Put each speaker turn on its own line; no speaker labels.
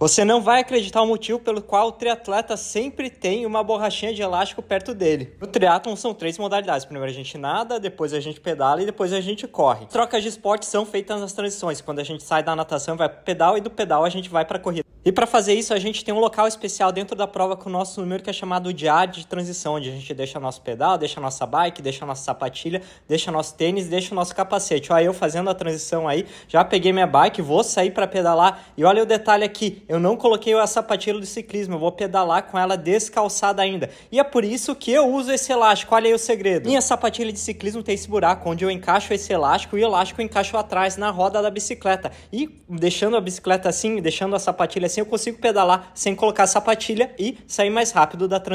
Você não vai acreditar o motivo pelo qual o triatleta sempre tem uma borrachinha de elástico perto dele. No triatlon são três modalidades. Primeiro a gente nada, depois a gente pedala e depois a gente corre. Trocas de esporte são feitas nas transições, quando a gente sai da natação vai pro pedal e do pedal a gente vai pra corrida. E para fazer isso, a gente tem um local especial dentro da prova com o nosso número que é chamado de área de transição, onde a gente deixa nosso pedal, deixa nossa bike, deixa nossa sapatilha, deixa nosso tênis, deixa o nosso capacete. Olha eu fazendo a transição aí, já peguei minha bike, vou sair para pedalar e olha o detalhe aqui, eu não coloquei a sapatilha do ciclismo, eu vou pedalar com ela descalçada ainda. E é por isso que eu uso esse elástico, olha aí o segredo. Minha sapatilha de ciclismo tem esse buraco onde eu encaixo esse elástico e o elástico eu encaixo atrás na roda da bicicleta. E deixando a bicicleta assim, deixando a sapatilha assim, eu consigo pedalar sem colocar a sapatilha e sair mais rápido da transição.